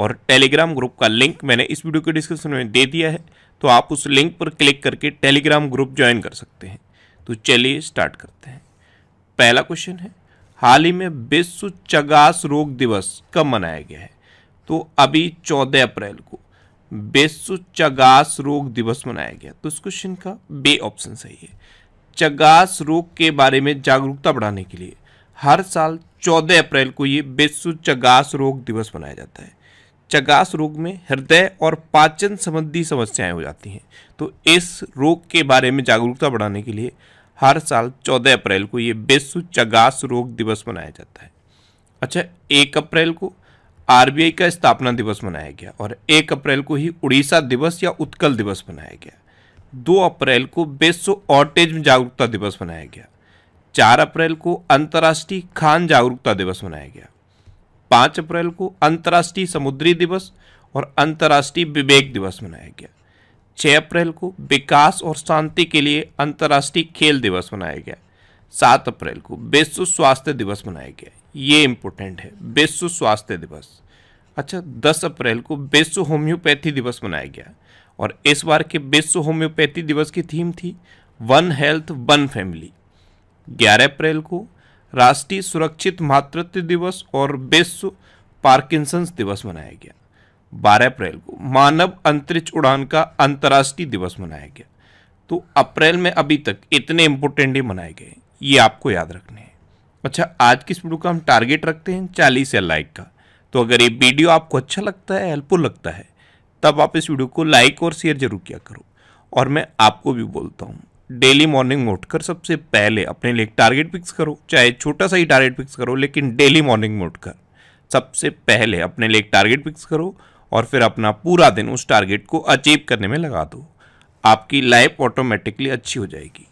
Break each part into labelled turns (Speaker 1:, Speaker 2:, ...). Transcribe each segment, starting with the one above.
Speaker 1: और Telegram group का link मैंने इस वीडियो के डिस्क्रिप्शन में दे दिया है तो आप उस लिंक पर क्लिक करके टेलीग्राम ग्रुप ज्वाइन कर सकते हैं तो चलिए स्टार्ट करते हैं पहला क्वेश्चन है हाल ही में विश्व चगास रोग दिवस कब मनाया गया है तो अभी चौदह अप्रैल को विश्व चगास रोग दिवस मनाया गया तो इस क्वेश्चन का बे ऑप्शन सही है चगास रोग के बारे में जागरूकता बढ़ाने के लिए हर साल 14 अप्रैल को ये विश्व चगास रोग दिवस मनाया जाता है चगास रोग में हृदय और पाचन संबंधी समस्याएं हो जाती हैं तो इस रोग के बारे में जागरूकता बढ़ाने के लिए हर साल 14 अप्रैल को ये विश्व चगास रोग दिवस मनाया जाता है अच्छा एक अप्रैल को आर का स्थापना दिवस मनाया गया और एक अप्रैल को ही उड़ीसा दिवस या उत्कल दिवस मनाया गया दो अप्रैल को विश्व ऑटिज्म जागरूकता दिवस मनाया गया चार अप्रैल को अंतर्राष्ट्रीय खान जागरूकता दिवस मनाया गया पाँच अप्रैल को अंतर्राष्ट्रीय समुद्री दिवस और अंतर्राष्ट्रीय विवेक दिवस मनाया गया छः अप्रैल को विकास और शांति के लिए अंतर्राष्ट्रीय खेल दिवस मनाया गया सात अप्रैल को विश्व स्वास्थ्य दिवस मनाया गया ये इम्पोर्टेंट है विश्व स्वास्थ्य दिवस अच्छा दस अप्रैल को विश्व होम्योपैथी दिवस मनाया गया और इस बार के विश्व होम्योपैथी दिवस की थीम थी वन हेल्थ वन फैमिली ग्यारह अप्रैल को राष्ट्रीय सुरक्षित मातृत्व दिवस और विश्व पार्किंसंस दिवस मनाया गया 12 अप्रैल को मानव अंतरिक्ष उड़ान का अंतर्राष्ट्रीय दिवस मनाया गया तो अप्रैल में अभी तक इतने इम्पोर्टेंट डे मनाए गए ये आपको याद रखने हैं अच्छा आज की इस वीडियो का हम टारगेट रखते हैं चालीस या लाइक का तो अगर ये वीडियो आपको अच्छा लगता है हेल्पफुल लगता है तब आप इस वीडियो को लाइक और शेयर जरूर किया करो और मैं आपको भी बोलता हूँ डेली मॉर्निंग उठकर सबसे पहले अपने लिए टारगेट फिक्स करो चाहे छोटा सा ही टारगेट फिक्स करो लेकिन डेली मॉर्निंग में उठकर सबसे पहले अपने लिए टारगेट फिक्स करो और फिर अपना पूरा दिन उस टारगेट को अचीव करने में लगा दो आपकी लाइफ ऑटोमेटिकली अच्छी हो जाएगी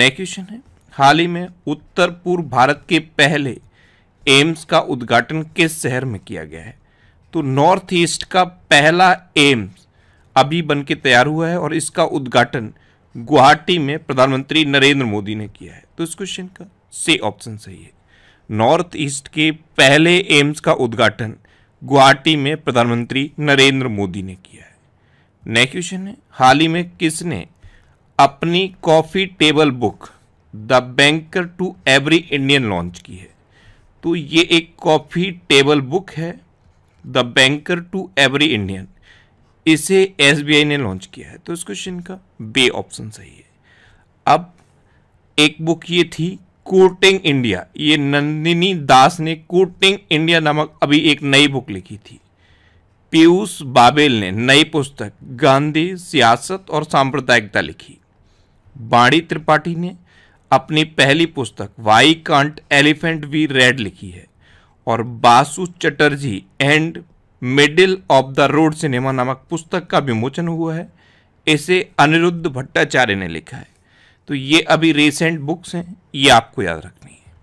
Speaker 1: नेक्स्ट क्वेश्चन है हाल ही में उत्तर पूर्व भारत के पहले एम्स का उद्घाटन किस शहर में किया गया है तो नॉर्थ ईस्ट का पहला एम्स अभी बन के तैयार हुआ है और इसका उद्घाटन गुवाहाटी में प्रधानमंत्री नरेंद्र मोदी ने किया है तो इस क्वेश्चन का से ऑप्शन सही है नॉर्थ ईस्ट के पहले एम्स का उद्घाटन गुवाहाटी में प्रधानमंत्री नरेंद्र मोदी ने किया है नेक्स्ट क्वेश्चन है हाल ही में किसने अपनी coffee table book the banker to every Indian launch की है तो ये एक कॉफ़ी टेबल बुक है the banker to every Indian इसे एस ने लॉन्च किया है तो इस क्वेश्चन का बे ऑप्शन सही है अब एक बुक ये थी कोटिंग इंडिया ये नंदिनी दास ने कोटिंग इंडिया नामक अभी एक नई बुक लिखी थी पीयूष बाबेल ने नई पुस्तक गांधी सियासत और सांप्रदायिकता लिखी बाणी त्रिपाठी ने अपनी पहली पुस्तक why can't elephant be red लिखी है और Basu Chatterjee and middle of the road cinema नामक पुस्तक का विमोचन हुआ है इसे अनिरुद्ध भट्टाचार्य ने लिखा है तो ये अभी रिसेंट बुक्स हैं ये आपको याद रखनी है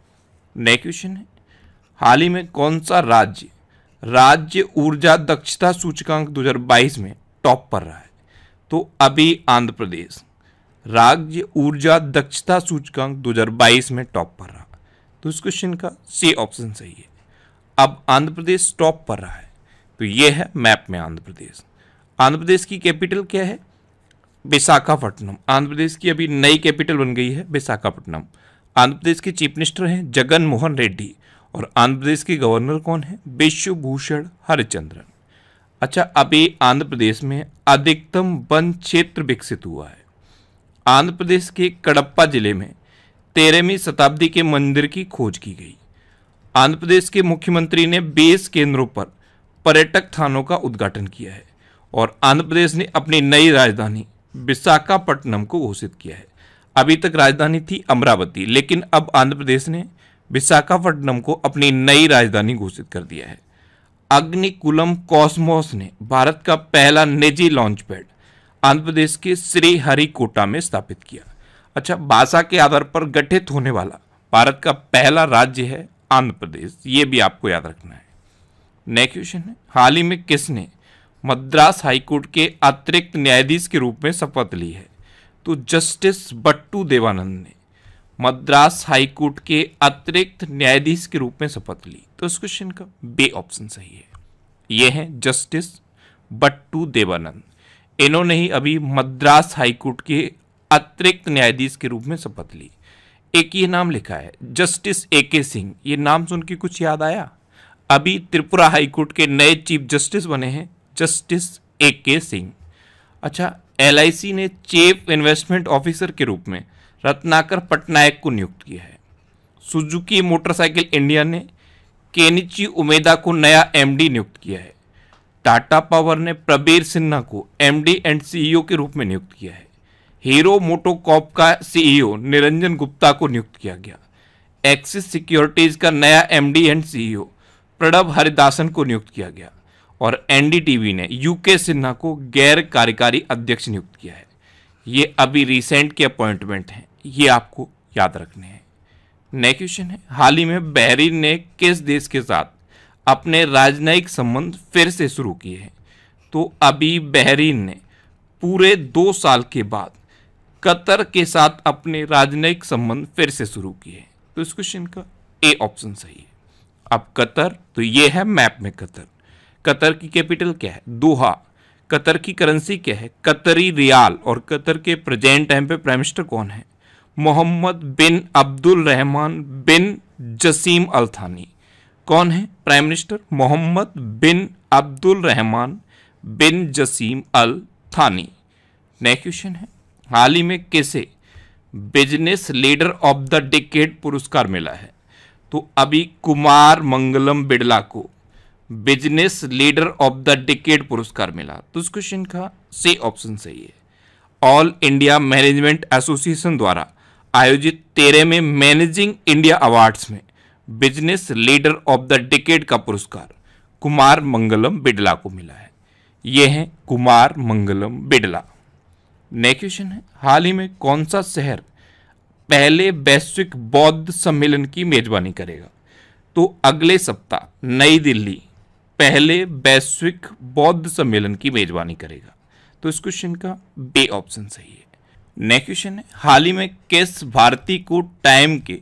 Speaker 1: नेक्स्ट क्वेश्चन है हाल ही में कौन सा राज्य राज्य ऊर्जा दक्षता सूचकांक 2022 में टॉप पर रहा है तो अभी आंध्र प्रदेश राज्य ऊर्जा दक्षता सूचकांक 2022 में टॉप पर रहा तो इस क्वेश्चन का सी ऑप्शन सही है अब आंध्र प्रदेश टॉप पर रहा है तो ये है मैप में आंध्र प्रदेश आंध्र प्रदेश की कैपिटल क्या है विशाखापट्टनम आंध्र प्रदेश की अभी नई कैपिटल बन गई है विशाखापट्टनम आंध्र प्रदेश के चीफ मिनिस्टर हैं जगन मोहन रेड्डी और आंध्र प्रदेश के गवर्नर कौन है विश्वभूषण हरिचंद्रन अच्छा अभी आंध्र प्रदेश में अधिकतम वन क्षेत्र विकसित हुआ है आंध्र प्रदेश के कड़प्पा जिले में तेरहवीं शताब्दी के मंदिर की खोज की गई आंध्र प्रदेश के मुख्यमंत्री ने बेस केंद्रों पर पर्यटक थानों का उद्घाटन किया है और आंध्र प्रदेश ने अपनी नई राजधानी विशाखापट्टनम को घोषित किया है अभी तक राजधानी थी अमरावती लेकिन अब आंध्र प्रदेश ने विशाखापट्टनम को अपनी नई राजधानी घोषित कर दिया है अग्निकुलम कॉस्मोस ने भारत का पहला निजी लॉन्च पैड आंध्र प्रदेश के श्रीहरिकोटा में स्थापित किया अच्छा भाषा के आधार पर गठित होने वाला भारत का पहला राज्य है आंध्र प्रदेश ये भी आपको याद रखना है नेक्स्ट क्वेश्चन है हाल ही में किसने मद्रास हाईकोर्ट के अतिरिक्त न्यायाधीश के रूप में शपथ ली है तो जस्टिस बट्टू देवानंद ने मद्रास हाईकोर्ट के अतिरिक्त न्यायाधीश के रूप में शपथ ली तो इस क्वेश्चन का बे ऑप्शन सही है ये है जस्टिस बट्टू देवानंद इन्होंने ही अभी मद्रास हाईकोर्ट के अतिरिक्त न्यायाधीश के रूप में शपथ ली एक ये नाम लिखा है जस्टिस ए के सिंह ये नाम सुन के कुछ याद आया अभी त्रिपुरा हाईकोर्ट के नए चीफ जस्टिस बने हैं जस्टिस ए के सिंह अच्छा एल ने चीफ इन्वेस्टमेंट ऑफिसर के रूप में रत्नाकर पटनायक को नियुक्त किया है सुजुकी मोटरसाइकिल इंडिया ने केनिची उमेदा को नया एमडी नियुक्त किया है टाटा पावर ने प्रबीर सिन्हा को एमडी एंड सीईओ के रूप में नियुक्त किया है हीरो मोटोकॉप का सीईओ निरंजन गुप्ता को नियुक्त किया गया एक्सिस सिक्योरिटीज का नया MD and CEO Pranab Haridasan को नियुक्त किया गया और एनडीटीवी ने यूके सिन्हा को गैर कार्यकारी अध्यक्ष नियुक्त किया है ये अभी रिसेंट के अपॉइंटमेंट हैं ये आपको याद रखने हैं नए क्वेश्चन है हाल ही में बहरीन ने किस देश के साथ अपने राजनयिक संबंध फिर से शुरू किए हैं तो अभी बहरीन ने पूरे दो साल के बाद कतर के साथ अपने राजनयिक संबंध फिर से शुरू किए हैं तो इस क्वेश्चन का ए ऑप्शन सही है अब कतर तो ये है मैप में कतर कतर की कैपिटल क्या है दोहा कतर की करेंसी क्या है कतरी रियाल और कतर के प्रेजेंट टाइम पे प्राइम मिनिस्टर कौन है Mohammad bin Abdul Rahman bin Jassim Al Thani कौन है prime minister Mohammed bin Abdul Rahman bin Jassim Al Thani next question है हाल ही में कैसे business leader of the decade पुरस्कार मिला है तो अभी कुमार मंगलम बिड़ला को business leader of the decade पुरस्कार मिला तो इस क्वेश्चन का से ऑप्शन सही है ऑल इंडिया मैनेजमेंट एसोसिएशन द्वारा आयोजित तेरह में मैनेजिंग इंडिया अवार्ड्स में business leader of the decade का पुरस्कार कुमार मंगलम बिड़ला को मिला है यह है कुमार मंगलम बिड़ला नेक्स्ट क्वेश्चन है हाल ही में कौन सा शहर पहले वैश्विक बौद्ध सम्मेलन की मेजबानी करेगा तो अगले सप्ताह नई दिल्ली पहले वैश्विक बौद्ध सम्मेलन की मेजबानी करेगा तो इस क्वेश्चन का बे ऑप्शन सही है नेक्स्ट क्वेश्चन है हाल ही में किस भारती को टाइम के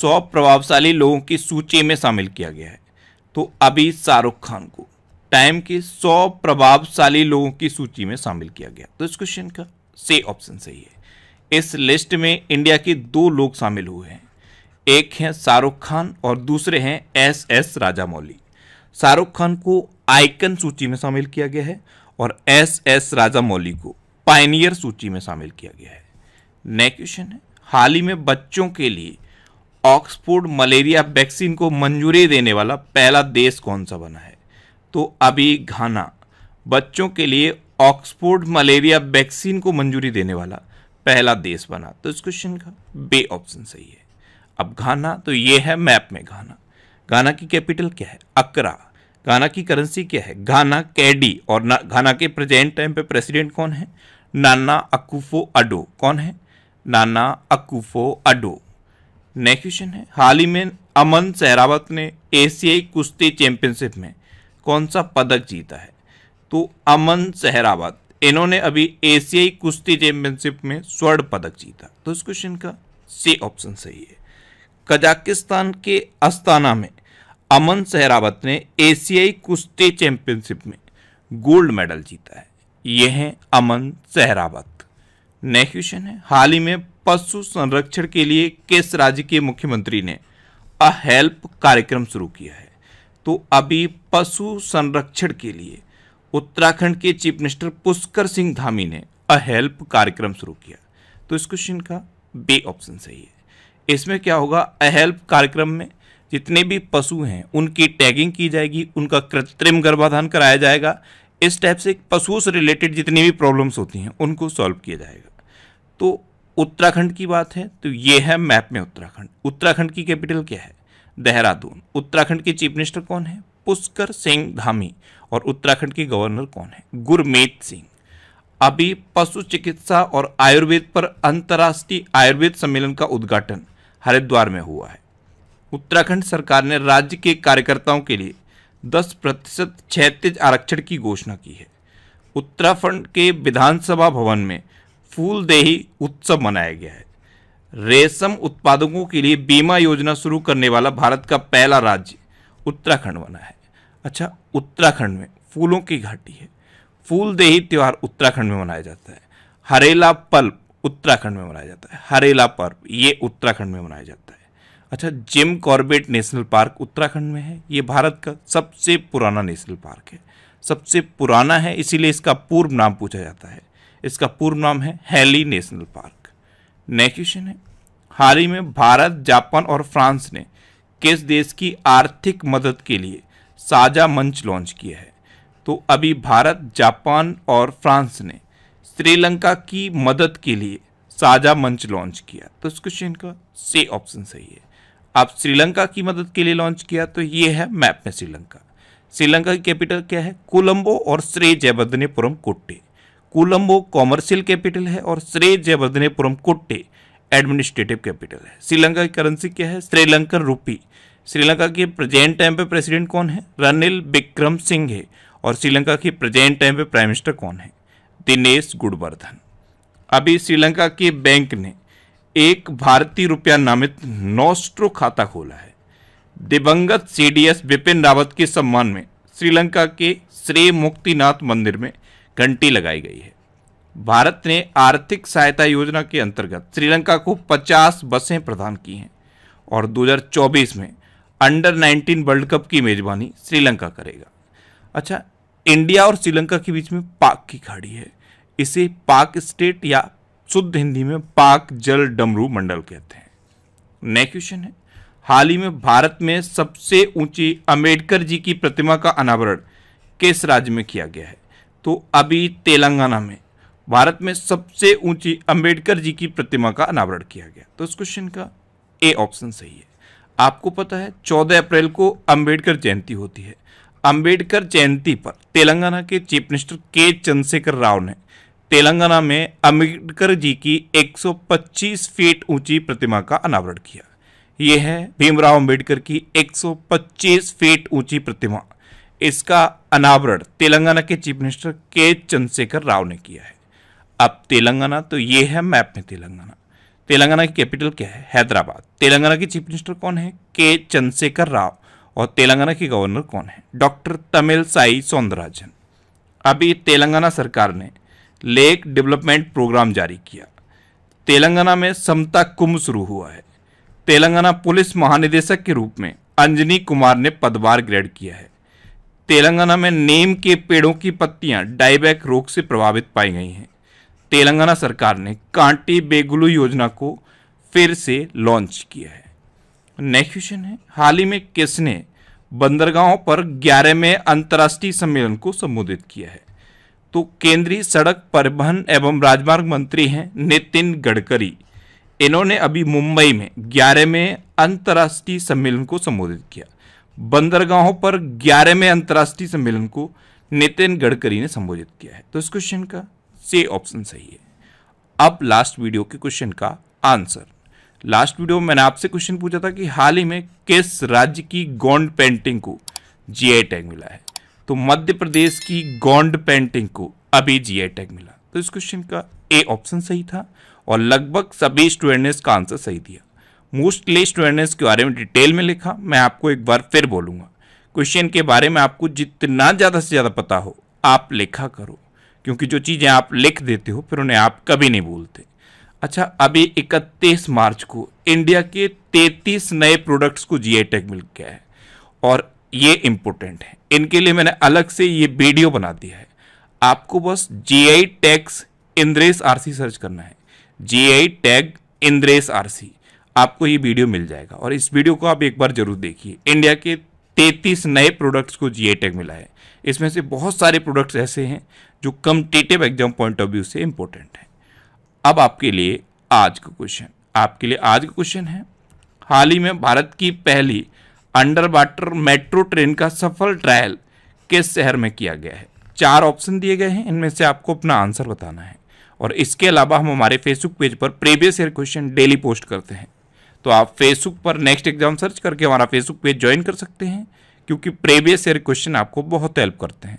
Speaker 1: सौ प्रभावशाली लोगों की सूची में शामिल किया गया है तो अभी शाहरुख खान को टाइम के सौ प्रभावशाली लोगों की सूची में शामिल किया गया तो इस क्वेश्चन का से ऑप्शन सही है इस लिस्ट में इंडिया के दो लोग शामिल हुए हैं एक हैं शाहरुख खान और दूसरे हैं एस एस राजामौली शाहरुख खान को आइकन सूची में शामिल किया गया है और एस एस राजामौली को पाइनियर सूची में शामिल किया गया है नेक्स्ट क्वेश्चन है हाल ही में बच्चों के लिए ऑक्सफोर्ड मलेरिया वैक्सीन को मंजूरी देने वाला पहला देश कौन सा बना है तो अभी घाना बच्चों के लिए ऑक्सफोर्ड मलेरिया वैक्सीन को मंजूरी देने वाला पहला देश बना तो इस क्वेश्चन का बे ऑप्शन सही है अब घाना तो ये है मैप में घाना घाना की कैपिटल क्या है अकरा घाना की करेंसी क्या है घाना कैडी और घाना के प्रेजेंट टाइम पे प्रेसिडेंट कौन है नाना अकूफो अडो कौन है नाना अकूफो अडो नेक्स्ट क्वेश्चन है हाल ही में अमन सहरावत ने एशियाई कुश्ती चैंपियनशिप में कौन सा पदक जीता है तो अमन सहरावत इन्होंने अभी एशियाई कुश्ती चैंपियनशिप में स्वर्ण पदक जीता तो इस क्वेश्चन का सी ऑप्शन सही है कजाकिस्तान के अस्ताना में अमन सहरावत ने एशियाई कुश्ती चैंपियनशिप में गोल्ड मेडल जीता है यह है अमन सहरावत नेक्स्ट क्वेश्चन है हाल ही में पशु संरक्षण के लिए किस राज्य के मुख्यमंत्री ने अ हेल्प कार्यक्रम शुरू किया है तो अभी पशु संरक्षण के लिए उत्तराखंड के चीफ मिनिस्टर पुष्कर सिंह धामी ने अ हेल्प कार्यक्रम शुरू किया तो इस क्वेश्चन का बी ऑप्शन सही है इसमें क्या होगा अ हेल्प कार्यक्रम में जितने भी पशु हैं उनकी टैगिंग की जाएगी उनका कृत्रिम गर्भाधान कराया जाएगा इस टाइप से पशुओं से रिलेटेड जितनी भी प्रॉब्लम्स होती हैं उनको सॉल्व किया जाएगा तो उत्तराखंड की बात है तो ये है मैप में उत्तराखंड उत्तराखंड की कैपिटल क्या है देहरादून उत्तराखंड के चीफ मिनिस्टर कौन है पुष्कर सिंह धामी और उत्तराखंड के गवर्नर कौन है गुरमीत सिंह अभी पशु चिकित्सा और आयुर्वेद पर अंतर्राष्ट्रीय आयुर्वेद सम्मेलन का उद्घाटन हरिद्वार में हुआ है उत्तराखंड सरकार ने राज्य के कार्यकर्ताओं के लिए 10 प्रतिशत क्षेत्र आरक्षण की घोषणा की है उत्तराखंड के विधानसभा भवन में फूलदेही उत्सव मनाया गया है रेशम उत्पादकों के लिए बीमा योजना शुरू करने वाला भारत का पहला राज्य उत्तराखंड बना है अच्छा उत्तराखंड में फूलों की घाटी है फूलदेही त्यौहार उत्तराखंड में मनाया जाता है हरेला पल्प उत्तराखंड में मनाया जाता है हरेला पर्व ये उत्तराखंड में मनाया जाता है अच्छा Jim Corbett National Park Uttarakhand में है ये भारत का सबसे पुराना नेशनल पार्क है सबसे पुराना है इसीलिए इसका पूर्व नाम पूछा जाता है इसका पूर्व नाम है Hailey National Park next question है हाल ही में भारत जापान और फ्रांस ने किस देश की आर्थिक मदद के लिए साझा मंच लॉन्च किया है तो अभी भारत जापान और फ्रांस ने श्रीलंका की मदद के लिए साझा मंच लॉन्च किया तो इस क्वेश्चन का से ऑप्शन सही है आप श्रीलंका की मदद के लिए लॉन्च किया तो ये है मैप में श्रीलंका श्रीलंका की कैपिटल क्या है कोलंबो और श्रेय जयवर्धनेपुरम कोट्टे कोलंबो कॉमर्शियल कैपिटल है और श्रेय जयवर्धनेपुरम कोट्टे एडमिनिस्ट्रेटिव कैपिटल है श्रीलंका की करेंसी क्या है श्रीलंकन रूपी श्रीलंका के प्रेजेंट टाइम पे प्रेसिडेंट कौन है रनिल विक्रम सिंह है और श्रीलंका के प्रेजेंट टाइम पे प्राइम मिनिस्टर कौन है दिनेश गुड़वर्धन अभी श्रीलंका के बैंक ने एक भारतीय रुपया नामित नोस्ट्रो खाता खोला है दिवंगत सीडीएस बिपिन रावत के सम्मान में श्रीलंका के श्री मुक्तिनाथ मंदिर में घंटी लगाई गई है भारत ने आर्थिक सहायता योजना के अंतर्गत श्रीलंका को 50 बसें प्रदान की हैं और 2024 में अंडर 19 वर्ल्ड कप की मेज़बानी श्रीलंका करेगा अच्छा इंडिया और श्रीलंका के बीच में पाक की खाड़ी है इसे पाक स्टेट या शुद्ध हिंदी में पाक जल डमरू मंडल कहते हैं नेक्स्ट क्वेश्चन है हाल ही में भारत में सबसे ऊंची अम्बेडकर जी की प्रतिमा का अनावरण किस राज्य में किया गया है तो अभी तेलंगाना में भारत में सबसे ऊंची अंबेडकर जी की प्रतिमा का अनावरण किया गया तो इस क्वेश्चन का ए ऑप्शन सही है आपको पता है 14 अप्रैल को अंबेडकर जयंती होती है अंबेडकर जयंती पर तेलंगाना के चीफ मिनिस्टर के चंद्रशेखर राव ने तेलंगाना में अंबेडकर जी की 125 फीट ऊंची प्रतिमा का अनावरण किया ये है भीमराव अंबेडकर की 125 फीट ऊंची प्रतिमा इसका अनावरण तेलंगाना के चीफ मिनिस्टर के चंद्रशेखर राव ने किया है अब तेलंगाना तो ये है मैप में तेलंगाना तेलंगाना की कैपिटल क्या है हैदराबाद तेलंगाना के चीफ मिनिस्टर कौन है के चंद्रशेखर राव और तेलंगाना के गवर्नर कौन है डॉक्टर तमिल साई सौंदराजन अभी तेलंगाना सरकार ने लेक डेवलपमेंट प्रोग्राम जारी किया तेलंगाना में समता कुंभ शुरू हुआ है तेलंगाना पुलिस महानिदेशक के रूप में अंजनी कुमार ने पदभार ग्रहण किया है तेलंगाना में नीम के पेड़ों की पत्तियां डाईबैक रोग से प्रभावित पाई गई हैं तेलंगाना सरकार ने कांटी बेगुलू योजना को फिर से लॉन्च किया है नेक्स्ट क्वेश्चन है हाल ही में किसने बंदरगाहों पर ग्यारहवें अंतर्राष्ट्रीय सम्मेलन को संबोधित किया है तो केंद्रीय सड़क परिवहन एवं राजमार्ग मंत्री हैं नितिन गडकरी इन्होंने अभी मुंबई में ग्यारहवें अंतर्राष्ट्रीय सम्मेलन को संबोधित किया बंदरगाहों पर ग्यारहवें अंतर्राष्ट्रीय सम्मेलन को नितिन गडकरी ने संबोधित किया है तो इस क्वेश्चन का से ऑप्शन सही है अब लास्ट वीडियो के क्वेश्चन का आंसर लास्ट वीडियो में मैंने आपसे क्वेश्चन पूछा था कि हाल ही में किस राज्य की गोंड पेंटिंग को जीआई टैग मिला है तो मध्य प्रदेश की गोंड पेंटिंग को अभी जीआई टैग मिला तो इस क्वेश्चन का ए ऑप्शन सही था और लगभग सभी स्टूडेंट ने इसका आंसर सही दिया मोस्टली स्टूडेंट ने इसके बारे में डिटेल में लिखा मैं आपको एक बार फिर बोलूंगा क्वेश्चन के बारे में आपको जितना ज़्यादा से ज़्यादा पता हो आप लिखा करो क्योंकि जो चीज़ें आप लिख देते हो फिर उन्हें आप कभी नहीं भूलते अच्छा अभी इकतीस मार्च को इंडिया के तैतीस नए प्रोडक्ट्स को जी टैग मिल गया है और ये इम्पोर्टेंट है इनके लिए मैंने अलग से ये वीडियो बना दिया है आपको बस जी आई टैग्स इंद्रेस आर सर्च करना है जी आई टैग इंद्रेस आर आपको ये वीडियो मिल जाएगा और इस वीडियो को आप एक बार जरूर देखिए इंडिया के तैतीस नए प्रोडक्ट्स को जी टैग मिला है इसमें से बहुत सारे प्रोडक्ट्स ऐसे हैं जो competitive exam point of view से इम्पोर्टेंट है अब आपके लिए आज का क्वेश्चन आपके लिए आज का क्वेश्चन है हाल ही में भारत की पहली अंडर वाटर मेट्रो ट्रेन का सफल ट्रायल किस शहर में किया गया है चार ऑप्शन दिए गए हैं इनमें से आपको अपना आंसर बताना है और इसके अलावा हम हमारे फेसबुक पेज पर previous year question daily post करते हैं तो आप फेसबुक पर नेक्स्ट एग्जाम सर्च करके हमारा फेसबुक पेज ज्वाइन कर सकते हैं क्योंकि प्रीवियस ईयर क्वेश्चन आपको बहुत हेल्प करते हैं